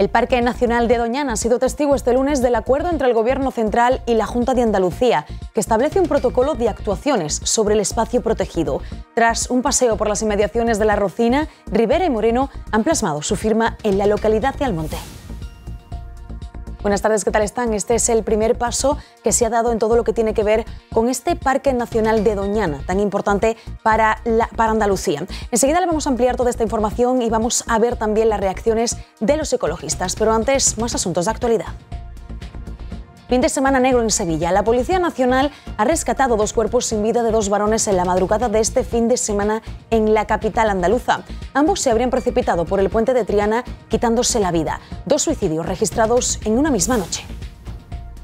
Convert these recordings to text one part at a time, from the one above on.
El Parque Nacional de Doñana ha sido testigo este lunes del acuerdo entre el Gobierno Central y la Junta de Andalucía, que establece un protocolo de actuaciones sobre el espacio protegido. Tras un paseo por las inmediaciones de la Rocina, Rivera y Moreno han plasmado su firma en la localidad de Almonte. Buenas tardes, ¿qué tal están? Este es el primer paso que se ha dado en todo lo que tiene que ver con este Parque Nacional de Doñana, tan importante para, para Andalucía. Enseguida le vamos a ampliar toda esta información y vamos a ver también las reacciones de los ecologistas, pero antes, más asuntos de actualidad. Fin de semana negro en Sevilla. La Policía Nacional ha rescatado dos cuerpos sin vida de dos varones en la madrugada de este fin de semana en la capital andaluza. Ambos se habrían precipitado por el puente de Triana quitándose la vida. Dos suicidios registrados en una misma noche.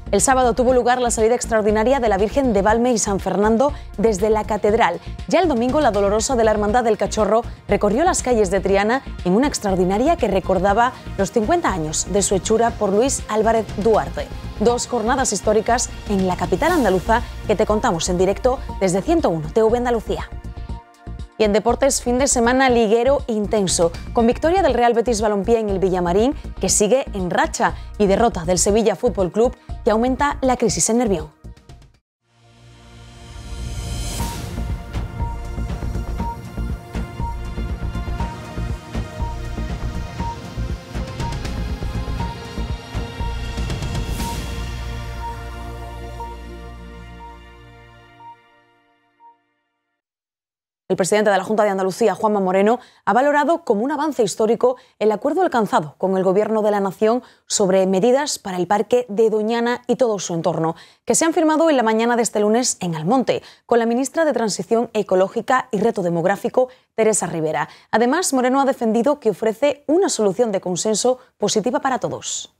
El sábado tuvo lugar la salida extraordinaria de la Virgen de Valme y San Fernando desde la catedral. Ya el domingo la dolorosa de la Hermandad del Cachorro recorrió las calles de Triana en una extraordinaria que recordaba los 50 años de su hechura por Luis Álvarez Duarte. Dos jornadas históricas en la capital andaluza que te contamos en directo desde 101 TV Andalucía. Y en deportes, fin de semana liguero intenso, con victoria del Real Betis Balompié en el Villamarín, que sigue en racha, y derrota del Sevilla Fútbol Club que aumenta la crisis en nervio. El presidente de la Junta de Andalucía, Juanma Moreno, ha valorado como un avance histórico el acuerdo alcanzado con el Gobierno de la Nación sobre medidas para el Parque de Doñana y todo su entorno, que se han firmado en la mañana de este lunes en Almonte, con la ministra de Transición Ecológica y Reto Demográfico, Teresa Rivera. Además, Moreno ha defendido que ofrece una solución de consenso positiva para todos.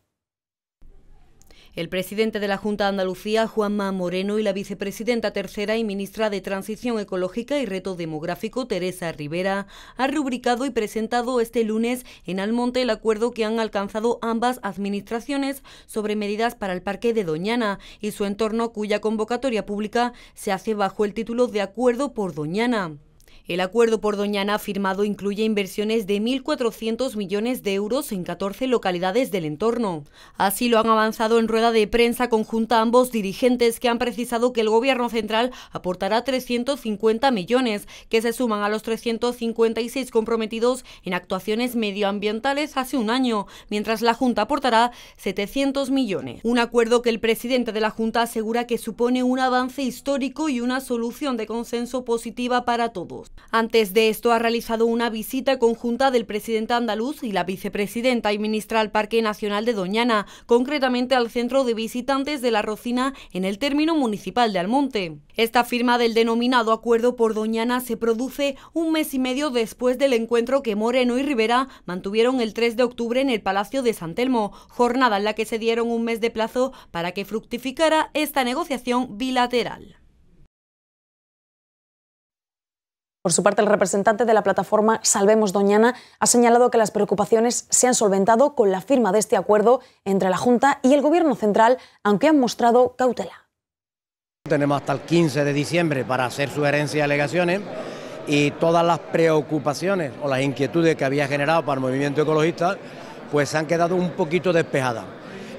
El presidente de la Junta de Andalucía, Juanma Moreno, y la vicepresidenta tercera y ministra de Transición Ecológica y Reto Demográfico, Teresa Rivera, han rubricado y presentado este lunes en Almonte el acuerdo que han alcanzado ambas administraciones sobre medidas para el Parque de Doñana y su entorno, cuya convocatoria pública se hace bajo el título de Acuerdo por Doñana. El acuerdo por Doñana firmado incluye inversiones de 1.400 millones de euros en 14 localidades del entorno. Así lo han avanzado en rueda de prensa conjunta ambos dirigentes que han precisado que el Gobierno central aportará 350 millones, que se suman a los 356 comprometidos en actuaciones medioambientales hace un año, mientras la Junta aportará 700 millones. Un acuerdo que el presidente de la Junta asegura que supone un avance histórico y una solución de consenso positiva para todos. Antes de esto ha realizado una visita conjunta del presidente andaluz y la vicepresidenta y ministra al Parque Nacional de Doñana, concretamente al centro de visitantes de La Rocina en el término municipal de Almonte. Esta firma del denominado Acuerdo por Doñana se produce un mes y medio después del encuentro que Moreno y Rivera mantuvieron el 3 de octubre en el Palacio de San Telmo, jornada en la que se dieron un mes de plazo para que fructificara esta negociación bilateral. Por su parte, el representante de la plataforma Salvemos Doñana ha señalado que las preocupaciones se han solventado con la firma de este acuerdo entre la Junta y el Gobierno central, aunque han mostrado cautela. Tenemos hasta el 15 de diciembre para hacer sugerencias y alegaciones y todas las preocupaciones o las inquietudes que había generado para el movimiento ecologista pues han quedado un poquito despejadas.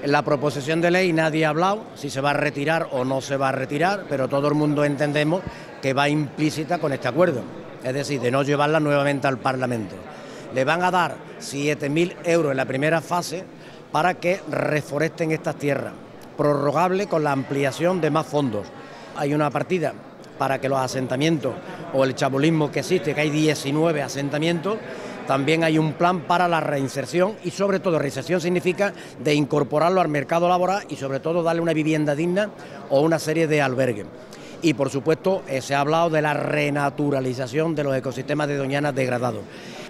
En la proposición de ley nadie ha hablado si se va a retirar o no se va a retirar, pero todo el mundo entendemos que va implícita con este acuerdo, es decir, de no llevarla nuevamente al Parlamento. Le van a dar 7.000 euros en la primera fase para que reforesten estas tierras, prorrogable con la ampliación de más fondos. Hay una partida para que los asentamientos o el chabulismo que existe, que hay 19 asentamientos, también hay un plan para la reinserción y sobre todo reinserción significa de incorporarlo al mercado laboral y sobre todo darle una vivienda digna o una serie de albergues y por supuesto eh, se ha hablado de la renaturalización de los ecosistemas de Doñana degradados.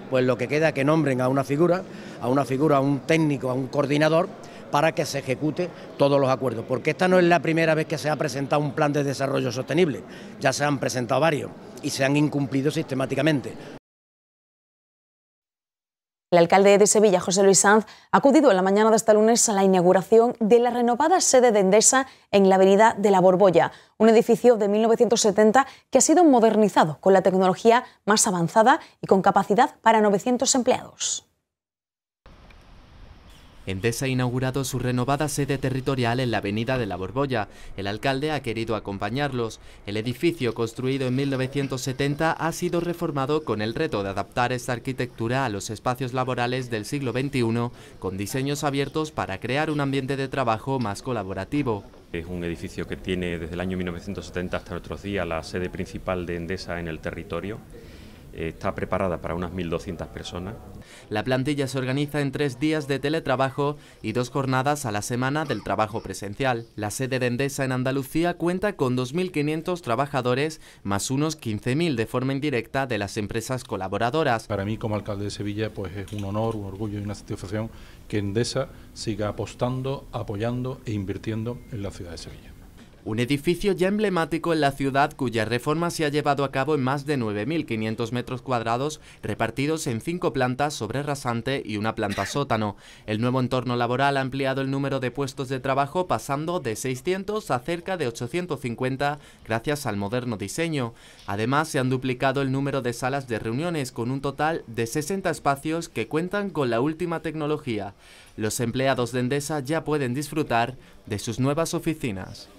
Pues lo que queda es que nombren a una figura, a una figura, a un técnico, a un coordinador para que se ejecute todos los acuerdos, porque esta no es la primera vez que se ha presentado un plan de desarrollo sostenible, ya se han presentado varios y se han incumplido sistemáticamente. El alcalde de Sevilla, José Luis Sanz, ha acudido en la mañana de este lunes a la inauguración de la renovada sede de Endesa en la avenida de la Borbolla, un edificio de 1970 que ha sido modernizado con la tecnología más avanzada y con capacidad para 900 empleados. Endesa ha inaugurado su renovada sede territorial en la Avenida de la Borbolla. El alcalde ha querido acompañarlos. El edificio, construido en 1970, ha sido reformado con el reto de adaptar esta arquitectura a los espacios laborales del siglo XXI, con diseños abiertos para crear un ambiente de trabajo más colaborativo. Es un edificio que tiene desde el año 1970 hasta otro día la sede principal de Endesa en el territorio. Eh, está preparada para unas 1.200 personas. La plantilla se organiza en tres días de teletrabajo y dos jornadas a la semana del trabajo presencial. La sede de Endesa en Andalucía cuenta con 2.500 trabajadores más unos 15.000 de forma indirecta de las empresas colaboradoras. Para mí como alcalde de Sevilla pues es un honor, un orgullo y una satisfacción que Endesa siga apostando, apoyando e invirtiendo en la ciudad de Sevilla un edificio ya emblemático en la ciudad cuya reforma se ha llevado a cabo en más de 9.500 metros cuadrados repartidos en cinco plantas sobre rasante y una planta sótano. El nuevo entorno laboral ha ampliado el número de puestos de trabajo pasando de 600 a cerca de 850 gracias al moderno diseño. Además se han duplicado el número de salas de reuniones con un total de 60 espacios que cuentan con la última tecnología. Los empleados de Endesa ya pueden disfrutar de sus nuevas oficinas.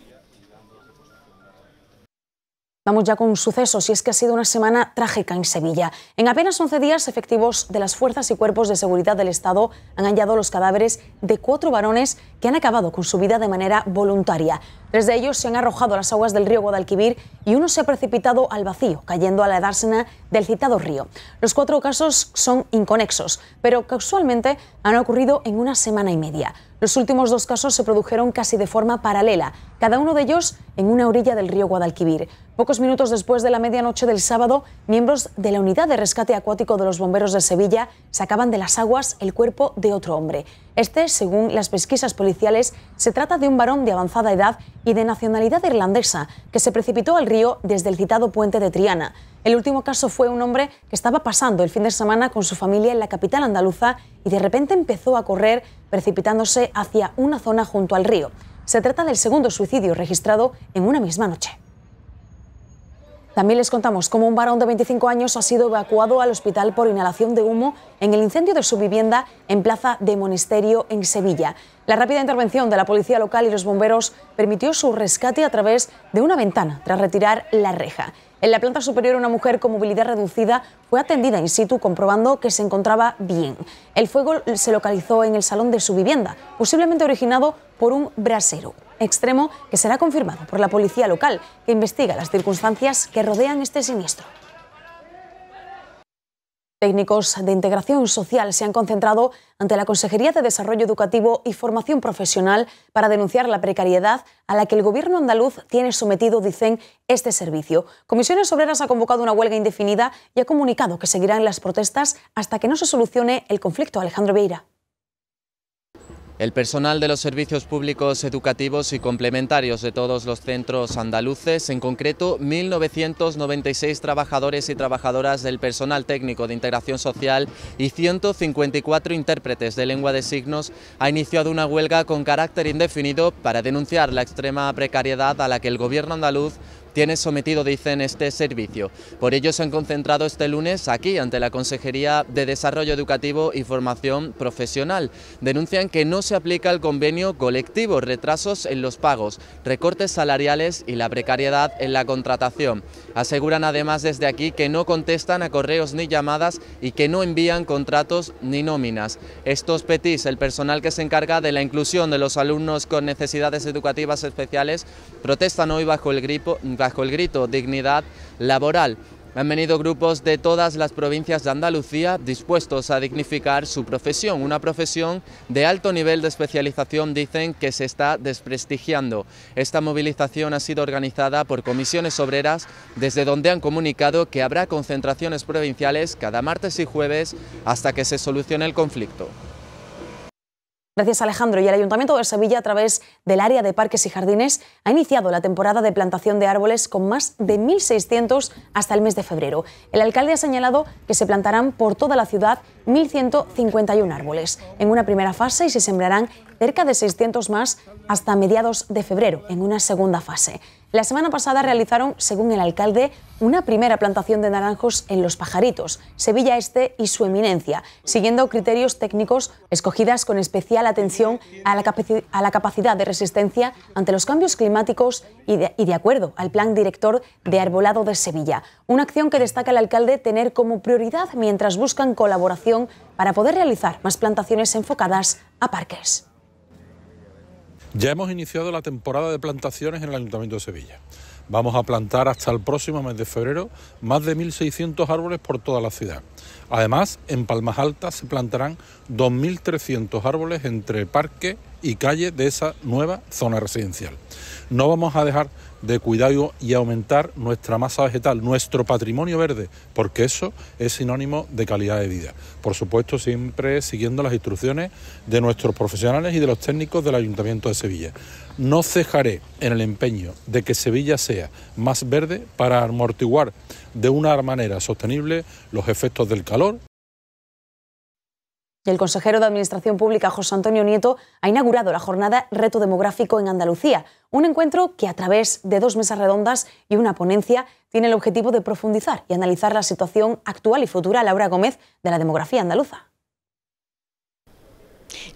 Vamos ya con un suceso, si es que ha sido una semana trágica en Sevilla. En apenas 11 días, efectivos de las fuerzas y cuerpos de seguridad del Estado han hallado los cadáveres de cuatro varones que han acabado con su vida de manera voluntaria. Tres de ellos se han arrojado a las aguas del río Guadalquivir y uno se ha precipitado al vacío, cayendo a la dársena del citado río. Los cuatro casos son inconexos, pero casualmente han ocurrido en una semana y media. Los últimos dos casos se produjeron casi de forma paralela, cada uno de ellos en una orilla del río Guadalquivir. Pocos minutos después de la medianoche del sábado, miembros de la Unidad de Rescate Acuático de los Bomberos de Sevilla sacaban de las aguas el cuerpo de otro hombre. Este, según las pesquisas policiales, se trata de un varón de avanzada edad y de nacionalidad irlandesa que se precipitó al río desde el citado puente de Triana. El último caso fue un hombre que estaba pasando el fin de semana con su familia en la capital andaluza y de repente empezó a correr precipitándose hacia una zona junto al río. Se trata del segundo suicidio registrado en una misma noche. También les contamos cómo un varón de 25 años ha sido evacuado al hospital por inhalación de humo en el incendio de su vivienda en Plaza de Monasterio, en Sevilla. La rápida intervención de la policía local y los bomberos permitió su rescate a través de una ventana tras retirar la reja. En la planta superior, una mujer con movilidad reducida fue atendida in situ comprobando que se encontraba bien. El fuego se localizó en el salón de su vivienda, posiblemente originado por un brasero extremo que será confirmado por la policía local, que investiga las circunstancias que rodean este siniestro. Técnicos de integración social se han concentrado ante la Consejería de Desarrollo Educativo y Formación Profesional para denunciar la precariedad a la que el gobierno andaluz tiene sometido, dicen, este servicio. Comisiones Obreras ha convocado una huelga indefinida y ha comunicado que seguirán las protestas hasta que no se solucione el conflicto. Alejandro Vieira. El personal de los servicios públicos educativos y complementarios de todos los centros andaluces, en concreto 1.996 trabajadores y trabajadoras del personal técnico de integración social y 154 intérpretes de lengua de signos, ha iniciado una huelga con carácter indefinido para denunciar la extrema precariedad a la que el gobierno andaluz tiene sometido, dicen, este servicio. Por ello se han concentrado este lunes aquí, ante la Consejería de Desarrollo Educativo y Formación Profesional. Denuncian que no se aplica el convenio colectivo, retrasos en los pagos, recortes salariales y la precariedad en la contratación. Aseguran además desde aquí que no contestan a correos ni llamadas y que no envían contratos ni nóminas. Estos petis, el personal que se encarga de la inclusión de los alumnos con necesidades educativas especiales, protestan hoy bajo el gripo, bajo el grito Dignidad Laboral. Han venido grupos de todas las provincias de Andalucía dispuestos a dignificar su profesión, una profesión de alto nivel de especialización, dicen, que se está desprestigiando. Esta movilización ha sido organizada por comisiones obreras, desde donde han comunicado que habrá concentraciones provinciales cada martes y jueves hasta que se solucione el conflicto. Gracias, Alejandro. Y el Ayuntamiento de Sevilla, a través del área de parques y jardines, ha iniciado la temporada de plantación de árboles con más de 1.600 hasta el mes de febrero. El alcalde ha señalado que se plantarán por toda la ciudad 1.151 árboles en una primera fase y se sembrarán cerca de 600 más hasta mediados de febrero en una segunda fase. La semana pasada realizaron, según el alcalde, una primera plantación de naranjos en Los Pajaritos, Sevilla Este y su eminencia, siguiendo criterios técnicos escogidas con especial atención a la, capacidad de resistencia ante los cambios climáticos y de, acuerdo al Plan Director de Arbolado de Sevilla, una acción que destaca el alcalde tener como prioridad mientras buscan colaboración para poder realizar más plantaciones enfocadas a parques. Ya hemos iniciado la temporada de plantaciones en el Ayuntamiento de Sevilla. Vamos a plantar hasta el próximo mes de febrero más de 1.600 árboles por toda la ciudad. Además, en Palmas Altas se plantarán 2.300 árboles entre parque y calle de esa nueva zona residencial. No vamos a dejar de cuidado y aumentar nuestra masa vegetal, nuestro patrimonio verde, porque eso es sinónimo de calidad de vida. Por supuesto, siempre siguiendo las instrucciones de nuestros profesionales y de los técnicos del Ayuntamiento de Sevilla. No cejaré en el empeño de que Sevilla sea más verde para amortiguar de una manera sostenible los efectos del calor y el consejero de Administración Pública José Antonio Nieto ha inaugurado la jornada Reto Demográfico en Andalucía, un encuentro que a través de dos mesas redondas y una ponencia tiene el objetivo de profundizar y analizar la situación actual y futura, Laura Gómez, de la demografía andaluza.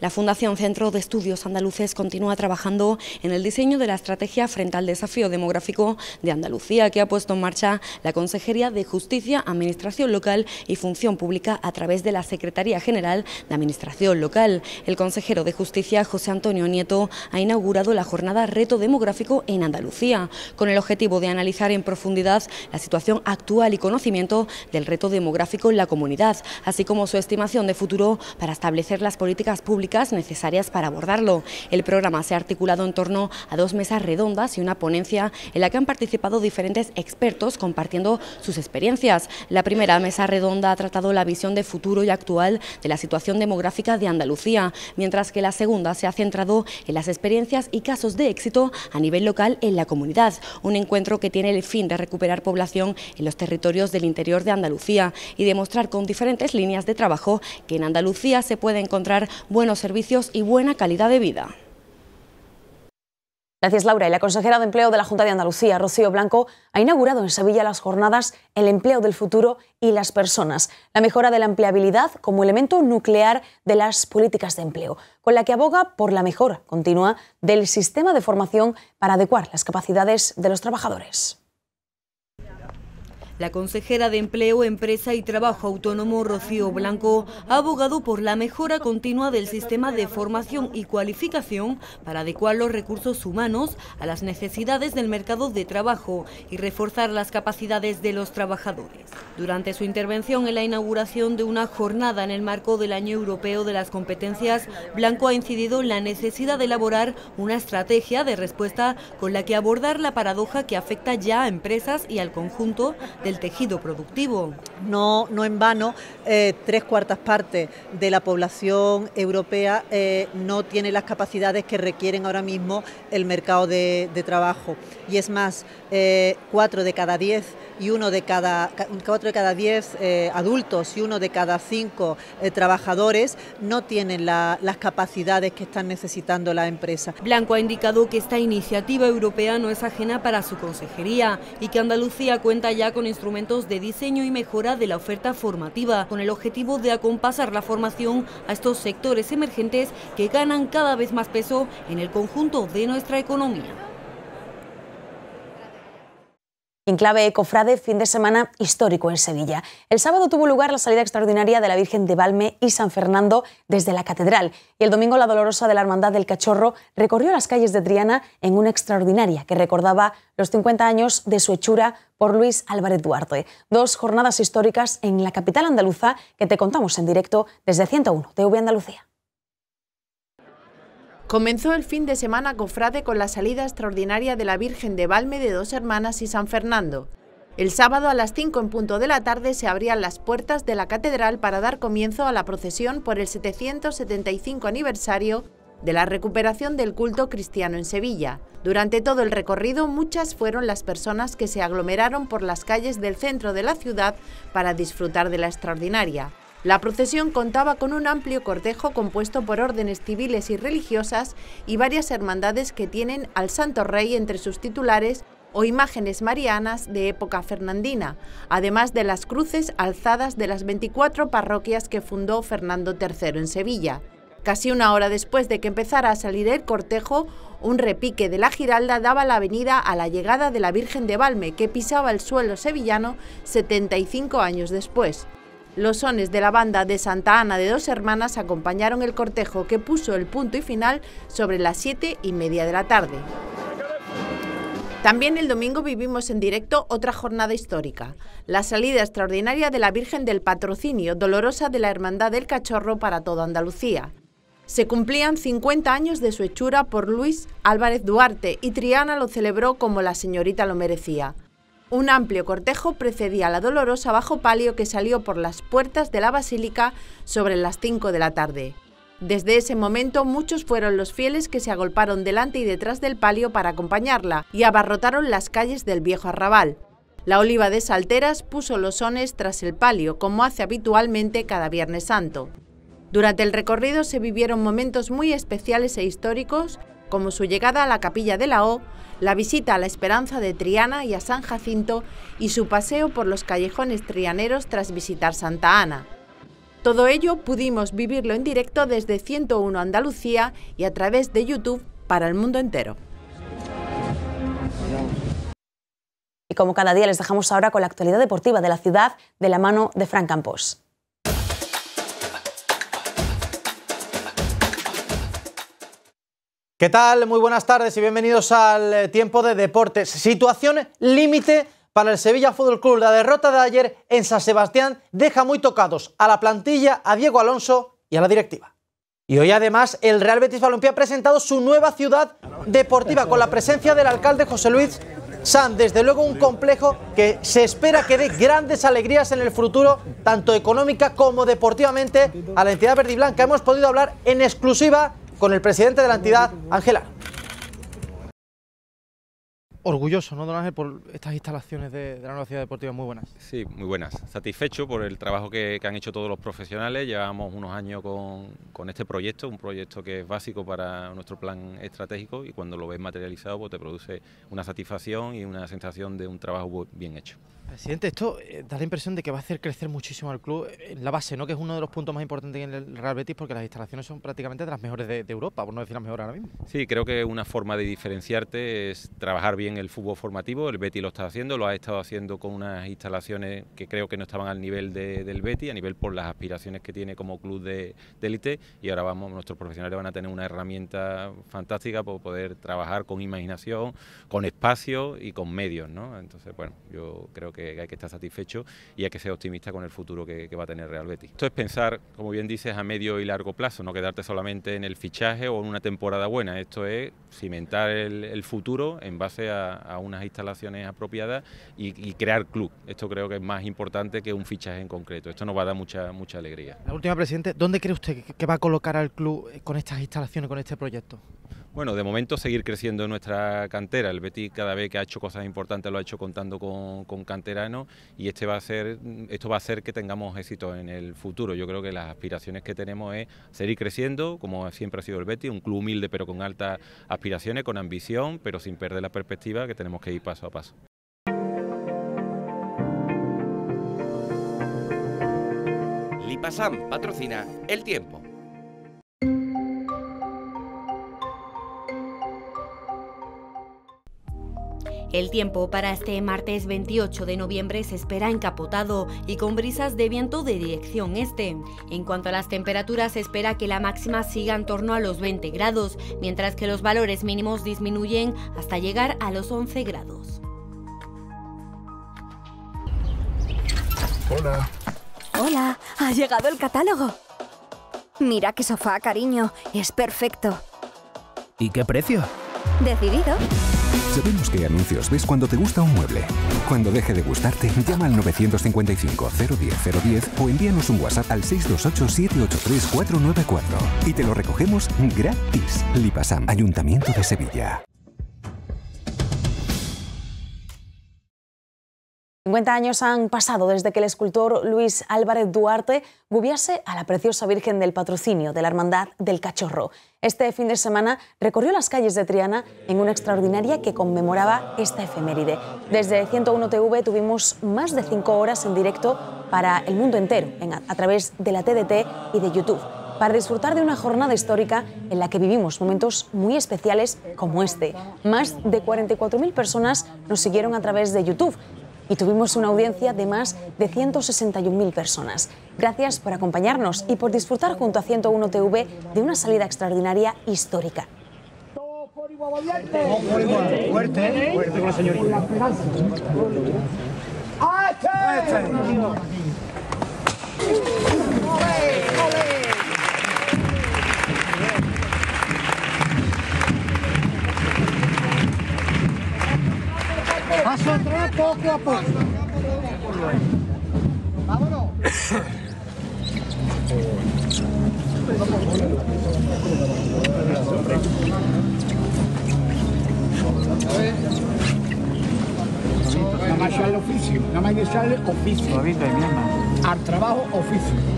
La Fundación Centro de Estudios Andaluces continúa trabajando en el diseño de la estrategia frente al desafío demográfico de Andalucía que ha puesto en marcha la Consejería de Justicia, Administración Local y Función Pública a través de la Secretaría General de Administración Local. El consejero de Justicia, José Antonio Nieto, ha inaugurado la jornada Reto Demográfico en Andalucía, con el objetivo de analizar en profundidad la situación actual y conocimiento del reto demográfico en la comunidad, así como su estimación de futuro para establecer las políticas públicas necesarias para abordarlo. El programa se ha articulado en torno a dos mesas redondas y una ponencia en la que han participado diferentes expertos compartiendo sus experiencias. La primera mesa redonda ha tratado la visión de futuro y actual de la situación demográfica de Andalucía, mientras que la segunda se ha centrado en las experiencias y casos de éxito a nivel local en la comunidad, un encuentro que tiene el fin de recuperar población en los territorios del interior de Andalucía y demostrar con diferentes líneas de trabajo que en Andalucía se puede encontrar buenos servicios y buena calidad de vida. Gracias, Laura. Y la consejera de Empleo de la Junta de Andalucía, Rocío Blanco, ha inaugurado en Sevilla las jornadas El empleo del futuro y las personas, la mejora de la empleabilidad como elemento nuclear de las políticas de empleo, con la que aboga por la mejora continua del sistema de formación para adecuar las capacidades de los trabajadores. La consejera de Empleo, Empresa y Trabajo Autónomo, Rocío Blanco, ha abogado por la mejora continua del sistema de formación y cualificación para adecuar los recursos humanos a las necesidades del mercado de trabajo y reforzar las capacidades de los trabajadores. Durante su intervención en la inauguración de una jornada en el marco del Año Europeo de las Competencias, Blanco ha incidido en la necesidad de elaborar una estrategia de respuesta con la que abordar la paradoja que afecta ya a empresas y al conjunto del tejido productivo. No, no en vano, eh, tres cuartas partes de la población europea eh, no tiene las capacidades que requieren ahora mismo el mercado de, trabajo. Y es más, eh, cuatro de cada diez y uno de cada cuatro de cada diez adultos y uno de cada cinco trabajadores no tienen las capacidades que están necesitando la empresa. Blanco ha indicado que esta iniciativa europea no es ajena para su consejería y que Andalucía cuenta ya con instrumentos de diseño y mejora de la oferta formativa, con el objetivo de acompasar la formación a estos sectores emergentes que ganan cada vez más peso en el conjunto de nuestra economía. En clave Ecofrade, fin de semana histórico en Sevilla. El sábado tuvo lugar la salida extraordinaria de la Virgen de Valme y San Fernando desde la Catedral. Y el domingo la Dolorosa de la Hermandad del Cachorro recorrió las calles de Triana en una extraordinaria que recordaba los 50 años de su hechura por Luis Álvarez Duarte. Dos jornadas históricas en la capital andaluza que te contamos en directo desde 101 TV Andalucía. Comenzó el fin de semana cofrade con la salida extraordinaria de la Virgen de Valme de Dos Hermanas y San Fernando. El sábado a las 5 en punto de la tarde se abrían las puertas de la catedral para dar comienzo a la procesión por el 775 aniversario de la recuperación del culto cristiano en Sevilla. Durante todo el recorrido muchas fueron las personas que se aglomeraron por las calles del centro de la ciudad para disfrutar de la extraordinaria. La procesión contaba con un amplio cortejo compuesto por órdenes civiles y religiosas y varias hermandades que tienen al Santo Rey entre sus titulares o imágenes marianas de época fernandina, además de las cruces alzadas de las 24 parroquias que fundó Fernando III en Sevilla. Casi una hora después de que empezara a salir el cortejo, un repique de la Giralda daba la avenida a la llegada de la Virgen de Valme, que pisaba el suelo sevillano 75 años después. Los sones de la banda de Santa Ana de Dos Hermanas acompañaron el cortejo que puso el punto y final sobre las siete y media de la tarde. También el domingo vivimos en directo otra jornada histórica, la salida extraordinaria de la Virgen del Patrocinio, dolorosa de la Hermandad del Cachorro para toda Andalucía. Se cumplían 50 años de su hechura por Luis Álvarez Duarte y Triana lo celebró como la señorita lo merecía. Un amplio cortejo precedía la dolorosa bajo palio que salió por las puertas de la basílica sobre las 5 de la tarde. Desde ese momento muchos fueron los fieles que se agolparon delante y detrás del palio para acompañarla y abarrotaron las calles del viejo arrabal. La oliva de Salteras puso los sones tras el palio, como hace habitualmente cada Viernes Santo. Durante el recorrido se vivieron momentos muy especiales e históricos como su llegada a la capilla de la O, la visita a la Esperanza de Triana y a San Jacinto y su paseo por los callejones trianeros tras visitar Santa Ana. Todo ello pudimos vivirlo en directo desde 101 Andalucía y a través de YouTube para el mundo entero. Y como cada día les dejamos ahora con la actualidad deportiva de la ciudad de la mano de Fran Campos. ¿Qué tal? Muy buenas tardes y bienvenidos al eh, tiempo de deportes. Situación límite para el Sevilla Fútbol Club. La derrota de ayer en San Sebastián deja muy tocados a la plantilla, a Diego Alonso y a la directiva. Y hoy además el Real Betis Balompié ha presentado su nueva ciudad deportiva con la presencia del alcalde José Luis San. Desde luego un complejo que se espera que dé grandes alegrías en el futuro, tanto económica como deportivamente, a la entidad verdiblanca. Hemos podido hablar en exclusiva con el presidente de la entidad, Ángela orgulloso, ¿no, don Ángel, por estas instalaciones de, la Universidad deportiva? Muy buenas. Sí, muy buenas. Satisfecho por el trabajo que, han hecho todos los profesionales. Llevamos unos años con, este proyecto, un proyecto que es básico para nuestro plan estratégico y cuando lo ves materializado pues te produce una satisfacción y una sensación de un trabajo bien hecho. Presidente, esto eh, da la impresión de que va a hacer crecer muchísimo al club eh, en la base, ¿no? Que es uno de los puntos más importantes en el Real Betis porque las instalaciones son prácticamente de las mejores de Europa, por no decir las mejores ahora mismo. Sí, creo que una forma de diferenciarte es trabajar bien el fútbol formativo, el Betty lo está haciendo, lo ha estado haciendo con unas instalaciones que creo que no estaban al nivel del Betty, a nivel por las aspiraciones que tiene como club de élite y ahora vamos, nuestros profesionales van a tener una herramienta fantástica para poder trabajar con imaginación, con espacio y con medios, ¿no? Entonces, bueno, yo creo que hay que estar satisfecho y hay que ser optimista con el futuro que, va a tener Real Betis. Esto es pensar, como bien dices, a medio y largo plazo, no quedarte solamente en el fichaje o en una temporada buena, esto es cimentar el futuro en base a a, unas instalaciones apropiadas y, crear club. Esto creo que es más importante que un fichaje en concreto. Esto nos va a dar mucha, mucha alegría. La última, presidente, ¿dónde cree usted que va a colocar al club con estas instalaciones, con este proyecto? Bueno, de momento seguir creciendo nuestra cantera. El Betis cada vez que ha hecho cosas importantes lo ha hecho contando con, canteranos y este va a ser, esto va a hacer que tengamos éxito en el futuro. Yo creo que las aspiraciones que tenemos es seguir creciendo, como siempre ha sido el Betis, un club humilde pero con altas aspiraciones, con ambición, pero sin perder la perspectiva que tenemos que ir paso a paso. Lipasam patrocina El Tiempo. El tiempo para este martes 28 de noviembre se espera encapotado y con brisas de viento de dirección este. En cuanto a las temperaturas, se espera que la máxima siga en torno a los 20 grados, mientras que los valores mínimos disminuyen hasta llegar a los 11 grados. Hola. Hola, ha llegado el catálogo. Mira qué sofá, cariño, es perfecto. ¿Y qué precio? Decidido. Sabemos qué anuncios ves cuando te gusta un mueble. Cuando deje de gustarte, llama al 955-010-010 o envíanos un WhatsApp al 628-783-494 y te lo recogemos gratis. Lipasam, Ayuntamiento de Sevilla. 50 años han pasado desde que el escultor Luis Álvarez Duarte gubiase a la preciosa Virgen del Patrocinio de la Hermandad del Cachorro. Este fin de semana recorrió las calles de Triana en una extraordinaria que conmemoraba esta efeméride. Desde 101 TV tuvimos más de 5 horas en directo para el mundo entero a través de la TDT y de YouTube para disfrutar de una jornada histórica en la que vivimos momentos muy especiales como este. Más de 44.000 personas nos siguieron a través de YouTube, y tuvimos una audiencia de más de 161.000 personas. Gracias por acompañarnos y por disfrutar junto a 101 TV de una salida extraordinaria histórica. A soltar, poco a poco. Nada más oficio, nada más oficio. Al trabajo oficio.